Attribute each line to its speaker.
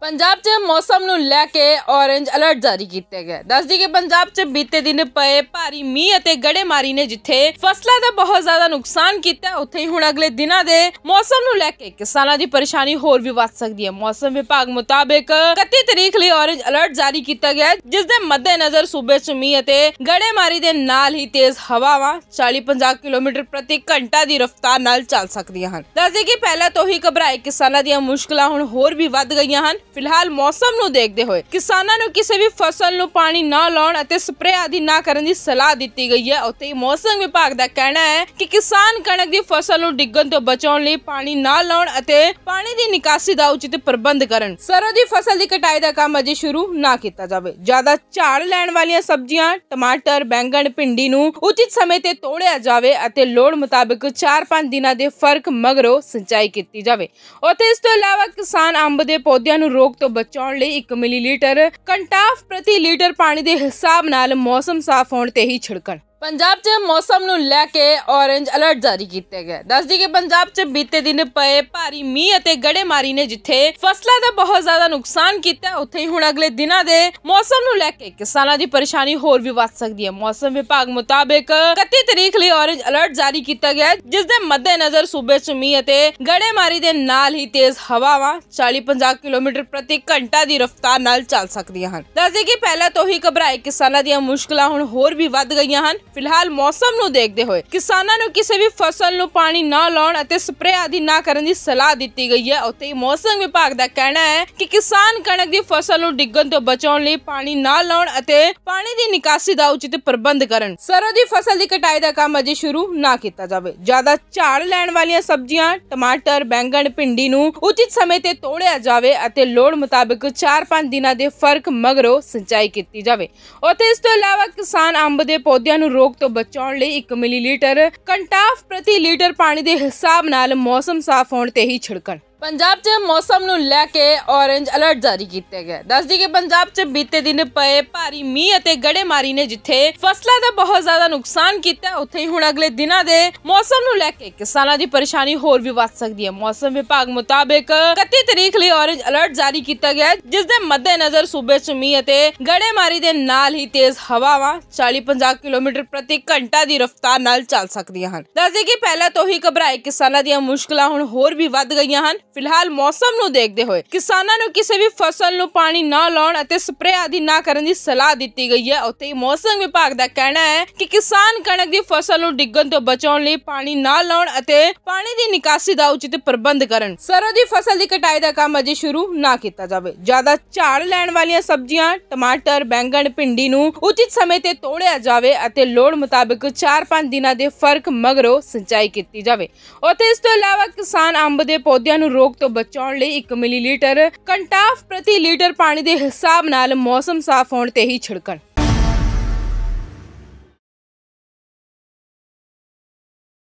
Speaker 1: ਪੰਜਾਬ 'ਚ ਮੌਸਮ ਨੂੰ ਲੈ ਕੇ ਔਰੇਂਜ ਅਲਰਟ ਜਾਰੀ ਕੀਤਾ ਗਿਆ ਦੱਸਦੀ ਕਿ ਪੰਜਾਬ 'ਚ ਬੀਤੇ ਦਿਨ ਪਏ ਭਾਰੀ ਮੀਂਹ ਅਤੇ ਗੜੇਮਾਰੀ ਨੇ ਜਿੱਥੇ ਫਸਲਾਂ ਦਾ ਬਹੁਤ ਜ਼ਿਆਦਾ ਨੁਕਸਾਨ ਕੀਤਾ ਉੱਥੇ ਹੀ ਹੁਣ ਅਗਲੇ ਦਿਨਾਂ ਦੇ ਮੌਸਮ ਨੂੰ ਲੈ ਕੇ ਕਿਸਾਨਾਂ ਦੀ ਪਰੇਸ਼ਾਨੀ ਹੋਰ ਵੀ ਵੱਧ ਸਕਦੀ ਹੈ ਮੌਸਮ ਵਿਭਾਗ ਮੁਤਾਬਕ 31 ਤਰੀਕ ਲਈ ਔਰੇਂਜ ਅਲਰਟ ਜਾਰੀ ਕੀਤਾ ਗਿਆ ਜਿਸ ਦੇ ਮੱਦੇਨਜ਼ਰ ਸੂਬੇ 'ਚ ਮੀਂਹ ਅਤੇ ਗੜੇਮਾਰੀ ਦੇ ਨਾਲ ਹੀ ਤੇਜ਼ ਹਵਾਵਾਂ 40-50 ਕਿਲੋਮੀਟਰ ਪ੍ਰਤੀ ਘੰਟਾ ਦੀ ਰਫ਼ਤਾਰ ਨਾਲ ਚੱਲ ਸਕਦੀਆਂ ਹਨ ਦੱਸਦੀ ਕਿ ਪਹਿਲਾਂ ਤੋਂ ਹੀ ਘਬਰਾਏ ਕਿਸਾਨਾਂ ਦੀਆਂ ਮੁਸ਼ਕਲਾਂ ਹੁਣ ਹੋਰ ਵੀ ਵੱਧ ਗਈਆਂ ਹਨ ਫਿਲਹਾਲ ਮੌਸਮ ਨੂੰ ਦੇਖਦੇ ਹੋਏ ਕਿਸਾਨਾਂ ਨੂੰ ਕਿਸੇ ਵੀ ਫਸਲ ਨੂੰ ਪਾਣੀ ਨਾ ਲਾਉਣ ਅਤੇ ਸਪਰੇ ਆਦਿ ਨਾ ਕਰਨ ਦੀ ਸਲਾਹ ਦਿੱਤੀ ਗਈ ਹੈ ਉੱਥੇ ਮੌਸਮ ਵਿਭਾਗ ਦਾ ਕਹਿਣਾ ਹੈ ਕਿ ਕਿਸਾਨ ਕਣਕ ਦੀ ਫਸਲ ਨੂੰ ਡਿੱਗਣ ਤੋਂ ਬਚਾਉਣ ਲਈ ਪਾਣੀ ਨਾ ਲਾਉਣ ਅਤੇ ਪਾਣੀ ਦੀ ਨਿਕਾਸੀ ਦਾ ਉਚਿਤ ਪ੍ਰਬੰਧ ਕਰਨ ਸਰੋਂ ਦੀ ਫਸਲ ਦੀ ਕਟਾਈ ਦਾ ਕੰਮ ਅਜੇ ਸ਼ੁਰੂ ਨਾ ਕੀਤਾ ਜਾਵੇ ਜ਼ਿਆਦਾ ਝਾੜ ਲੈਣ ਵਾਲੀਆਂ ਸਬਜ਼ੀਆਂ ਟਮਾਟਰ ਬੈਂਗਣ ਭਿੰਡੀ ਨੂੰ ਉਚਿਤ ਸਮੇਂ ਤੇ ਤੋੜਿਆ ਜਾਵੇ ਅਤੇ ਲੋੜ ਮੁਤਾਬਕ 4-5 ਦਿਨਾਂ ਦੇ ਫਰਕ ਮਗਰੋਂ ਸਿੰਚਾਈ ਕੀਤੀ ਜਾਵੇ ਉੱਥੇ ਇਸ ਤੋਂ ਇਲਾਵਾ ਕਿਸਾਨ ਅੰਬ ਦੇ ਪੌਦਿਆਂ ਨੂੰ ਰੋਗ ਤੋਂ ਬਚਾਉਣ ਲਈ 1 ਮਿਲੀਲੀਟਰ ਕੰਟਾਫ ਪ੍ਰਤੀ ਲੀਟਰ ਪਾਣੀ ਦੇ ਹਿਸਾਬ ਨਾਲ ਮੌਸਮ ਸਾਫ਼ ਹੋਣ ਤੇ ਹੀ ਛਿੜਕਣ ਪੰਜਾਬ 'ਚ ਮੌਸਮ ਨੂੰ ਲੈ ਕੇ ਔਰੇਂਜ ਅਲਰਟ ਜਾਰੀ ਕੀਤਾ ਗਿਆ ਦੱਸਦੀ ਕਿ ਪੰਜਾਬ 'ਚ ਬੀਤੇ ਦਿਨ ਪਏ ਭਾਰੀ ਮੀਂਹ ਅਤੇ ਗੜੇਮਾਰੀ ਨੇ ਜਿੱਥੇ ਫਸਲਾਂ ਦਾ ਬਹੁਤ ਜ਼ਿਆਦਾ ਨੁਕਸਾਨ ਕੀਤਾ ਉੱਥੇ ਹੀ ਹੁਣ ਅਗਲੇ ਦਿਨਾਂ ਦੇ ਮੌਸਮ ਨੂੰ ਲੈ ਕੇ ਕਿਸਾਨਾਂ ਦੀ ਪਰੇਸ਼ਾਨੀ ਹੋਰ ਵੀ ਵੱਧ ਸਕਦੀ ਹੈ ਮੌਸਮ ਵਿਭਾਗ ਮੁਤਾਬਕ 31 ਤਰੀਕ ਲਈ ਔਰੇਂਜ ਅਲਰਟ ਜਾਰੀ ਕੀਤਾ ਗਿਆ ਜਿਸ ਦੇ ਮੱਦੇਨਜ਼ਰ ਸੂਬੇ 'ਚ ਮੀਂਹ ਅਤੇ ਗੜੇਮਾਰੀ ਦੇ ਨਾਲ ਹੀ ਤੇਜ਼ ਹਵਾਵਾਂ 40-50 ਕਿਲੋਮੀਟਰ ਪ੍ਰਤੀ ਘੰਟਾ ਦੀ ਰਫ਼ਤਾਰ ਨਾਲ ਚੱਲ ਸਕਦੀਆਂ ਹਨ ਦੱਸਦੀ ਕਿ ਪਹਿਲਾਂ ਤੋਂ ਹੀ ਘਬਰਾਏ ਕਿਸਾਨਾਂ ਦੀਆਂ ਮੁਸ਼ਕਲਾਂ ਹੁਣ ਹੋਰ ਵੀ ਵੱਧ ਗਈਆਂ ਹਨ ਫਿਲਹਾਲ ਮੌਸਮ ਨੂੰ ਦੇਖਦੇ ਹੋਏ ਕਿਸਾਨਾਂ ਨੂੰ ਕਿਸੇ ਵੀ ਫਸਲ ਨੂੰ ਪਾਣੀ ਨਾ ਲਾਉਣ ਅਤੇ ਸਪਰੇ ਆਦਿ ਨਾ ਕਰਨ ਦੀ ਸਲਾਹ ਦਿੱਤੀ ਗਈ ਹੈ ਉੱਤੇ ਮੌਸਮ ਵਿਭਾਗ ਦਾ ਕਹਿਣਾ ਹੈ ਕਿ ਕਿਸਾਨ ਕਣਕ ਦੀ ਫਸਲ ਨੂੰ ਡਿੱਗਣ ਤੋਂ ਬਚਾਉਣ ਲਈ ਪਾਣੀ ਨਾ ਲਾਉਣ ਅਤੇ ਪਾਣੀ ਦੀ ਨਿਕਾਸੀ ਦਾ ਉਚਿਤ ਪ੍ਰਬੰਧ ਕਰਨ ਸਰੋਂ ਦੀ ਫਸਲ ਦੀ ਕਟਾਈ ਦਾ ਕੰਮ ਅਜੇ ਸ਼ੁਰੂ ਨਾ ਕੀਤਾ ਜਾਵੇ ਜ਼ਿਆਦਾ ਝਾੜ ਲੈਣ ਵਾਲੀਆਂ ਸਬਜ਼ੀਆਂ ਟਮਾਟਰ ਬੈਂਗਣ ਭਿੰਡੀ ਨੂੰ ਉਚਿਤ ਸਮੇਂ ਤੇ ਤੋੜਿਆ ਜਾਵੇ ਅਤੇ ਲੋੜ ਮੁਤਾਬਕ 4-5 ਦਿਨਾਂ ਦੇ ਫਰਕ ਮਗਰੋਂ ਸਿੰਚਾਈ ਕੀਤੀ ਜਾਵੇ ਉੱਤੇ ਇਸ ਤੋਂ ਇਲਾਵਾ ਕਿਸਾਨ ਅੰਬ ਦੇ ਪੌਦਿਆਂ ਨੂੰ ਰੋਗ ਤੋਂ ਬਚਾਉਣ ਲਈ 1 ਮਿਲੀਲੀਟਰ ਕੰਟਾਫ ਪ੍ਰਤੀ ਲੀਟਰ ਪਾਣੀ ਦੇ ਹਿਸਾਬ ਨਾਲ ਮੌਸਮ ਸਾਫ਼ ਹੋਣ ਤੇ ਹੀ ਛਿੜਕਣ ਪੰਜਾਬ 'ਚ ਮੌਸਮ ਨੂੰ ਲੈ ਕੇ ਔਰੇਂਜ ਅਲਰਟ ਜਾਰੀ ਕੀਤਾ ਗਿਆ ਦਈਏ ਕਿ ਪੰਜਾਬ 'ਚ ਬੀਤੇ ਦਿਨ ਪਏ ਭਾਰੀ ਮੀਂਹ ਅਤੇ ਗੜੇਮਾਰੀ ਨੇ ਜਿੱਥੇ ਫਸਲਾਂ ਦਾ ਬਹੁਤ ਜ਼ਿਆਦਾ ਨੁਕਸਾਨ ਕੀਤਾ ਉੱਥੇ ਹੀ ਹੁਣ ਅਗਲੇ ਦਿਨਾਂ ਦੇ ਮੌਸਮ ਨੂੰ ਲੈ ਕੇ ਕਿਸਾਨਾਂ ਦੀ ਪਰੇਸ਼ਾਨੀ ਹੋਰ ਵੀ ਵੱਧ ਸਕਦੀ ਹੈ ਮੌਸਮ ਵਿਭਾਗ ਮੁਤਾਬਕ 31 ਤਰੀਕ ਲਈ ਔਰੇਂਜ ਅਲਰਟ ਜਾਰੀ ਕੀਤਾ ਗਿਆ ਜਿਸ ਦੇ ਮੱਦੇਨਜ਼ਰ ਸੂਬੇ 'ਚ ਮੀਂਹ ਅਤੇ ਗੜੇਮਾਰੀ ਦੇ ਨਾਲ ਹੀ ਤੇਜ਼ ਹਵਾਵਾਂ 40-50 ਕਿਲੋਮੀਟਰ ਪ੍ਰਤੀ ਘੰਟਾ ਦੀ ਰਫ਼ਤਾਰ ਨਾਲ ਚੱਲ ਸਕਦੀਆਂ ਹਨ ਦੱਸ ਦਈਏ ਕਿ ਪਹਿਲਾਂ ਤੋਂ ਹੀ ਘਬਰਾਏ ਕਿਸਾਨਾਂ ਦੀਆਂ ਮੁਸ਼ਕਲਾਂ ਹੁਣ ਹੋਰ ਵੀ ਵੱਧ ਗਈਆਂ ਹਨ ਫਿਲਹਾਲ ਮੌਸਮ ਨੂੰ ਦੇਖਦੇ ਹੋਏ ਕਿਸਾਨਾਂ ਨੂੰ ਕਿਸੇ ਵੀ ਫਸਲ ਨੂੰ ਪਾਣੀ ਨਾ ਲਾਉਣ ਅਤੇ ਸਪਰੇ ਆਦਿ ਨਾ ਕਰਨ ਦੀ ਸਲਾਹ ਦਿੱਤੀ ਗਈ ਹੈ ਉੱਤੇ ਮੌਸਮ ਵਿਭਾਗ ਦਾ ਕਹਿਣਾ ਹੈ ਕਿ ਕਿਸਾਨ ਕਣਕ ਦੀ ਫਸਲ ਨੂੰ ਡਿੱਗਣ ਤੋਂ ਬਚਾਉਣ ਲਈ ਪਾਣੀ ਨਾ ਲਾਉਣ ਅਤੇ ਪਾਣੀ ਦੀ ਨਿਕਾਸੀ ਦਾ ਉਚਿਤ ਪ੍ਰਬੰਧ ਕਰਨ ਸਰੋਂ ਦੀ ਫਸਲ ਦੀ ਕਟਾਈ ਦਾ ਕੰਮ ਅਜੇ ਸ਼ੁਰੂ ਨਾ ਕੀਤਾ ਜਾਵੇ ਜ਼ਿਆਦਾ ਝਾੜ ਲੈਣ ਵਾਲੀਆਂ ਸਬਜ਼ੀਆਂ ਟਮਾਟਰ ਬੈਂਗਣ ਭਿੰਡੀ ਨੂੰ ਉਚਿਤ ਸਮੇਂ ਤੇ ਤੋੜਿਆ ਜਾਵੇ ਅਤੇ ਲੋੜ ਮੁਤਾਬਕ 4-5 ਦਿਨਾਂ ਦੇ ਫਰਕ ਮਗਰੋਂ ਸਿੰਚਾਈ ਕੀਤੀ ਜਾਵੇ ਉੱਤੇ ਇਸ ਤੋਂ ਇਲਾਵਾ ਕਿਸਾਨ ਅੰਬ ਦੇ ਪੌਦਿਆਂ ਨੂੰ ਰੋਗ ਤੋਂ ਬਚਾਉਣ ਲਈ 1 ਮਿਲੀਲੀਟਰ ਕੰਟਾਫ ਪ੍ਰਤੀ ਲੀਟਰ ਪਾਣੀ ਦੇ ਹਿਸਾਬ ਨਾਲ ਮੌਸਮ ਸਾਫ਼ ਹੋਣ ਤੇ ਹੀ ਛਿੜਕਣ